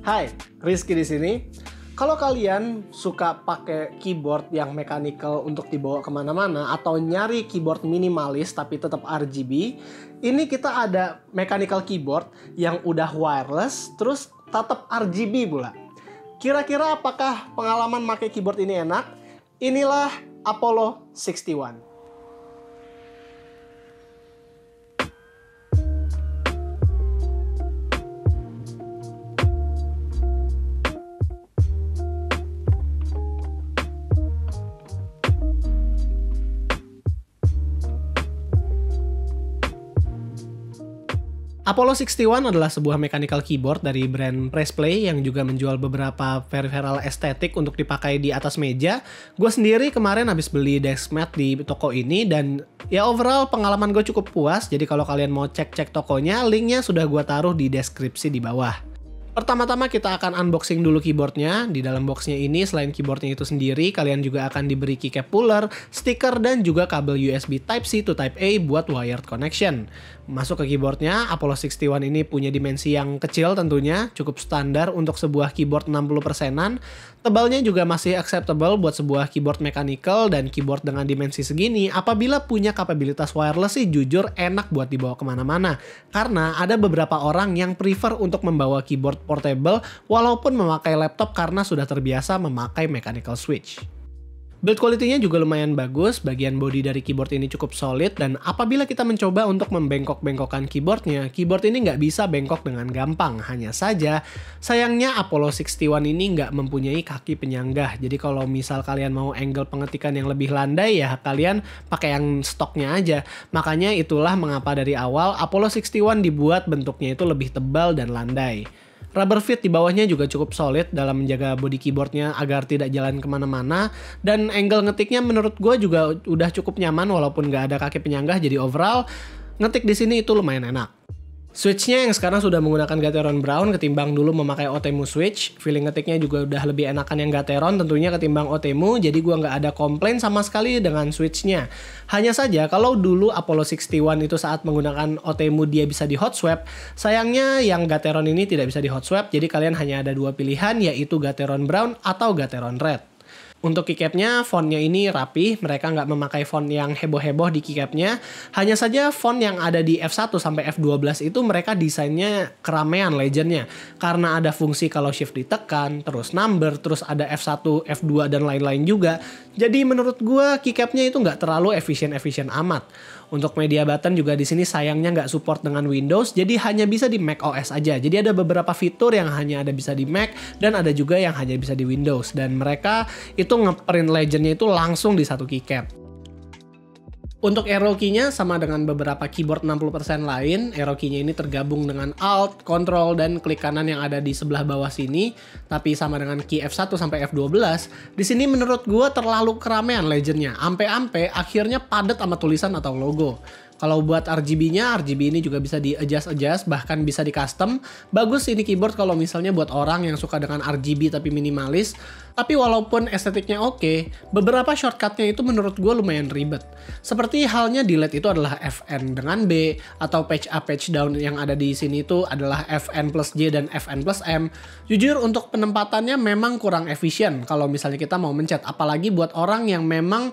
Hai, Rizky di sini. Kalau kalian suka pakai keyboard yang mechanical untuk dibawa kemana-mana atau nyari keyboard minimalis tapi tetap RGB, ini kita ada mechanical keyboard yang udah wireless terus tetap RGB pula. Kira-kira apakah pengalaman pakai keyboard ini enak? Inilah Apollo 61. Apollo 61 adalah sebuah mechanical keyboard dari brand Pressplay yang juga menjual beberapa peripheral estetik untuk dipakai di atas meja. Gue sendiri kemarin habis beli desk mat di toko ini dan ya overall pengalaman gue cukup puas. Jadi kalau kalian mau cek-cek tokonya, linknya sudah gue taruh di deskripsi di bawah. Pertama-tama kita akan unboxing dulu keyboardnya. Di dalam boxnya ini selain keyboardnya itu sendiri, kalian juga akan diberi keycap puller, stiker, dan juga kabel USB Type-C to Type-A buat wired connection. Masuk ke keyboardnya, Apollo 61 ini punya dimensi yang kecil tentunya, cukup standar untuk sebuah keyboard 60 persenan, Tebalnya juga masih acceptable buat sebuah keyboard mechanical dan keyboard dengan dimensi segini apabila punya kapabilitas wireless sih jujur enak buat dibawa kemana-mana. Karena ada beberapa orang yang prefer untuk membawa keyboard portable walaupun memakai laptop karena sudah terbiasa memakai mechanical switch. Build quality-nya juga lumayan bagus, bagian body dari keyboard ini cukup solid, dan apabila kita mencoba untuk membengkok-bengkokkan keyboardnya, keyboard ini nggak bisa bengkok dengan gampang. Hanya saja, sayangnya Apollo 61 ini nggak mempunyai kaki penyangga. Jadi kalau misal kalian mau angle pengetikan yang lebih landai ya, kalian pakai yang stoknya aja. Makanya itulah mengapa dari awal Apollo 61 dibuat bentuknya itu lebih tebal dan landai. Rubber fit di bawahnya juga cukup solid dalam menjaga body keyboardnya agar tidak jalan kemana-mana. Dan angle ngetiknya menurut gue juga udah cukup nyaman walaupun nggak ada kaki penyangga jadi overall ngetik di sini itu lumayan enak. Switchnya yang sekarang sudah menggunakan Gateron Brown ketimbang dulu memakai Otemu Switch. Feeling ngetiknya juga udah lebih enakan yang Gateron tentunya ketimbang Otemu, jadi gua nggak ada komplain sama sekali dengan Switchnya. Hanya saja kalau dulu Apollo 61 itu saat menggunakan Otemu dia bisa di hot swap, sayangnya yang Gateron ini tidak bisa di hot swap, jadi kalian hanya ada dua pilihan yaitu Gateron Brown atau Gateron Red. Untuk keycapnya, fontnya ini rapi, mereka nggak memakai font yang heboh-heboh di keycapnya. Hanya saja font yang ada di F1 sampai F12 itu mereka desainnya keramaian legendnya. Karena ada fungsi kalau shift ditekan, terus number, terus ada F1, F2, dan lain-lain juga. Jadi menurut gue keycapnya itu nggak terlalu efisien-efisien amat. Untuk media button juga di sini sayangnya nggak support dengan Windows, jadi hanya bisa di Mac OS aja. Jadi ada beberapa fitur yang hanya ada bisa di Mac dan ada juga yang hanya bisa di Windows. Dan mereka itu ngeprint legendnya itu langsung di satu keycap. Untuk arrow key-nya sama dengan beberapa keyboard 60% lain, arrow key-nya ini tergabung dengan Alt, Control, dan klik kanan yang ada di sebelah bawah sini. Tapi sama dengan key F1 sampai F12, di sini menurut gue terlalu keramaian legendnya. Ampe-ampe akhirnya padat sama tulisan atau logo. Kalau buat RGB-nya, RGB ini juga bisa di adjust adjust bahkan bisa di custom. Bagus ini keyboard kalau misalnya buat orang yang suka dengan RGB tapi minimalis. Tapi walaupun estetiknya oke, okay, beberapa shortcutnya itu menurut gue lumayan ribet. Seperti halnya delete itu adalah FN dengan B atau page up page down yang ada di sini itu adalah FN plus J dan FN plus M. Jujur untuk penempatannya memang kurang efisien kalau misalnya kita mau mencet apalagi buat orang yang memang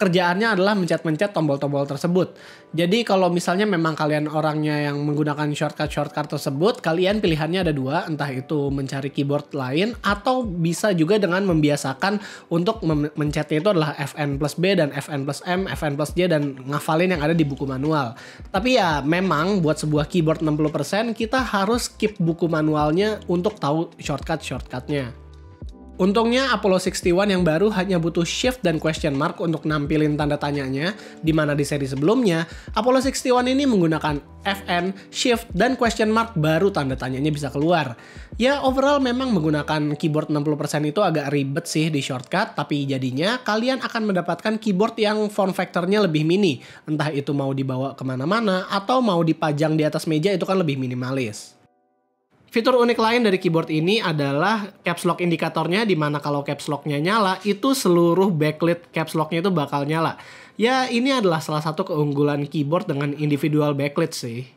kerjaannya adalah mencet-mencet tombol-tombol tersebut. Jadi kalau misalnya memang kalian orangnya yang menggunakan shortcut-shortcut tersebut, kalian pilihannya ada dua, entah itu mencari keyboard lain atau bisa juga dengan membiasakan untuk mem mencetnya itu adalah Fn plus B dan Fn plus M, Fn plus J dan ngafalin yang ada di buku manual. Tapi ya memang buat sebuah keyboard 60% kita harus skip buku manualnya untuk tahu shortcut-shortcutnya. Untungnya Apollo 61 yang baru hanya butuh shift dan question mark untuk nampilin tanda tanyanya, di mana di seri sebelumnya, Apollo 61 ini menggunakan FN, shift, dan question mark baru tanda tanyanya bisa keluar. Ya overall memang menggunakan keyboard 60% itu agak ribet sih di shortcut, tapi jadinya kalian akan mendapatkan keyboard yang form factornya lebih mini, entah itu mau dibawa kemana-mana atau mau dipajang di atas meja itu kan lebih minimalis. Fitur unik lain dari keyboard ini adalah caps lock indikatornya di mana kalau caps locknya nyala itu seluruh backlit caps locknya itu bakal nyala. Ya ini adalah salah satu keunggulan keyboard dengan individual backlit sih.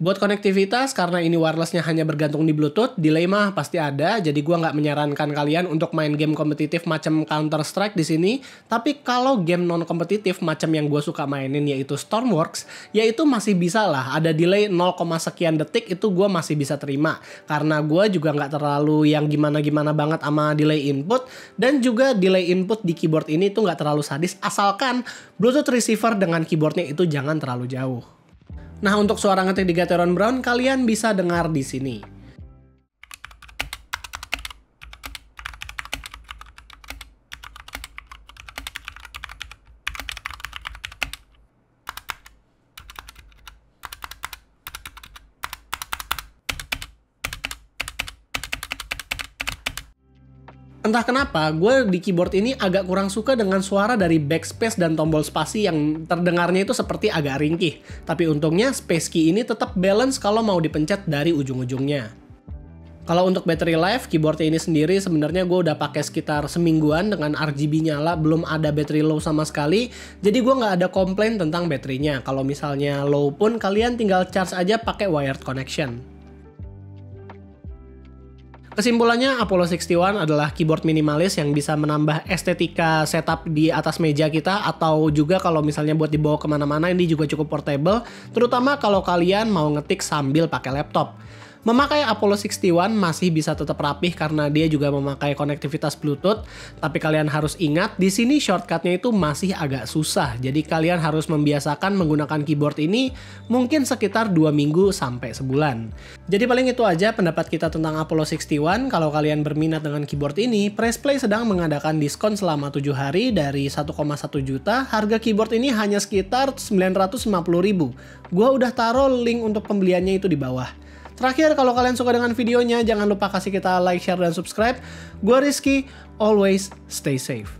Buat konektivitas, karena ini wirelessnya hanya bergantung di Bluetooth, delay mah pasti ada, jadi gue nggak menyarankan kalian untuk main game kompetitif macam Counter Strike di sini. Tapi kalau game non kompetitif macam yang gue suka mainin yaitu Stormworks, yaitu masih bisa lah, ada delay 0, sekian detik itu gue masih bisa terima. Karena gue juga nggak terlalu yang gimana-gimana banget sama delay input, dan juga delay input di keyboard ini tuh nggak terlalu sadis, asalkan Bluetooth receiver dengan keyboardnya itu jangan terlalu jauh. Nah, untuk suara ngetik di Gateron Brown kalian bisa dengar di sini. entah kenapa gue di keyboard ini agak kurang suka dengan suara dari backspace dan tombol spasi yang terdengarnya itu seperti agak ringkih. Tapi untungnya space key ini tetap balance kalau mau dipencet dari ujung-ujungnya. Kalau untuk battery life, keyboardnya ini sendiri sebenarnya gue udah pakai sekitar semingguan dengan RGB nyala, belum ada battery low sama sekali. Jadi gue nggak ada komplain tentang baterainya. Kalau misalnya low pun kalian tinggal charge aja pakai wired connection. Kesimpulannya Apollo 61 adalah keyboard minimalis yang bisa menambah estetika setup di atas meja kita atau juga kalau misalnya buat dibawa kemana-mana ini juga cukup portable terutama kalau kalian mau ngetik sambil pakai laptop. Memakai Apollo 61 masih bisa tetap rapih karena dia juga memakai konektivitas Bluetooth, tapi kalian harus ingat di sini shortcutnya itu masih agak susah. Jadi kalian harus membiasakan menggunakan keyboard ini mungkin sekitar 2 minggu sampai sebulan. Jadi paling itu aja pendapat kita tentang Apollo 61. Kalau kalian berminat dengan keyboard ini, Pressplay sedang mengadakan diskon selama 7 hari dari 1,1 juta. Harga keyboard ini hanya sekitar 950 ribu. Gua udah taruh link untuk pembeliannya itu di bawah. Terakhir, kalau kalian suka dengan videonya, jangan lupa kasih kita like, share, dan subscribe. Gue Rizky, always stay safe.